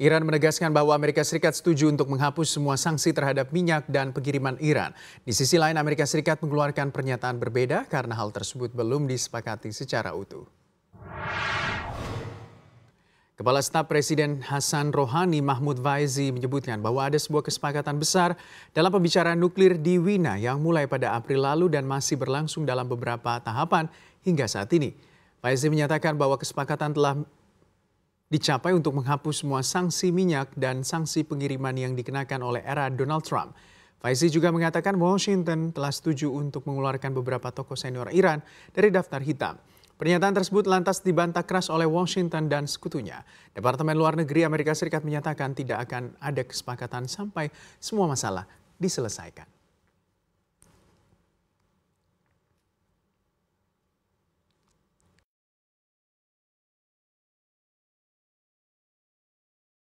Iran menegaskan bahwa Amerika Serikat setuju untuk menghapus semua sanksi terhadap minyak dan pengiriman Iran. Di sisi lain, Amerika Serikat mengeluarkan pernyataan berbeda karena hal tersebut belum disepakati secara utuh. Kepala Staf Presiden Hasan Rohani Mahmud Faizi menyebutkan bahwa ada sebuah kesepakatan besar dalam pembicaraan nuklir di Wina yang mulai pada April lalu dan masih berlangsung dalam beberapa tahapan hingga saat ini. Faizi menyatakan bahwa kesepakatan telah dicapai untuk menghapus semua sanksi minyak dan sanksi pengiriman yang dikenakan oleh era Donald Trump. Faizi juga mengatakan Washington telah setuju untuk mengeluarkan beberapa tokoh senior Iran dari daftar hitam. Pernyataan tersebut lantas dibantah keras oleh Washington dan sekutunya. Departemen Luar Negeri Amerika Serikat menyatakan tidak akan ada kesepakatan sampai semua masalah diselesaikan.